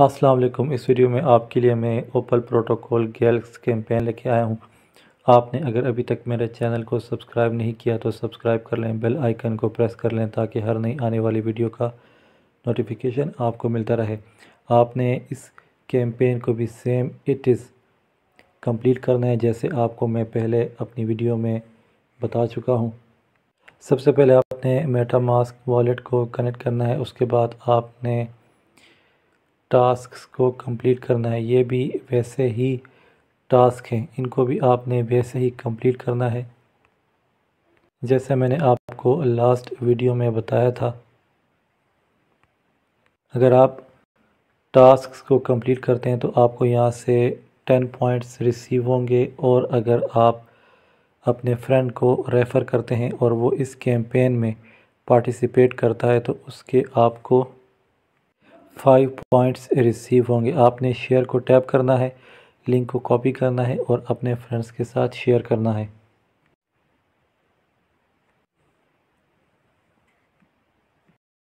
अस्सलाम वालेकुम इस वीडियो में आपके लिए मैं ओपल प्रोटोकॉल गैल्स कैंपेन लेके आया हूँ आपने अगर अभी तक मेरे चैनल को सब्सक्राइब नहीं किया तो सब्सक्राइब कर लें बेल आइकन को प्रेस कर लें ताकि हर नई आने वाली वीडियो का नोटिफिकेशन आपको मिलता रहे आपने इस कैंपेन को भी सेम इट इज़ कंप्लीट करना है जैसे आपको मैं पहले अपनी वीडियो में बता चुका हूँ सबसे पहले आपने मेटा मास्क वॉलेट को कनेक्ट करना है उसके बाद आपने टास्क को कंप्लीट करना है ये भी वैसे ही टास्क हैं इनको भी आपने वैसे ही कंप्लीट करना है जैसे मैंने आपको लास्ट वीडियो में बताया था अगर आप टास्क को कंप्लीट करते हैं तो आपको यहाँ से टेन पॉइंट्स रिसीव होंगे और अगर आप अपने फ्रेंड को रेफ़र करते हैं और वो इस कैंपेन में पार्टिसिपेट करता है तो उसके आपको फाइव पॉइंट्स रिसीव होंगे आपने शेयर को टैप करना है लिंक को कॉपी करना है और अपने फ्रेंड्स के साथ शेयर करना है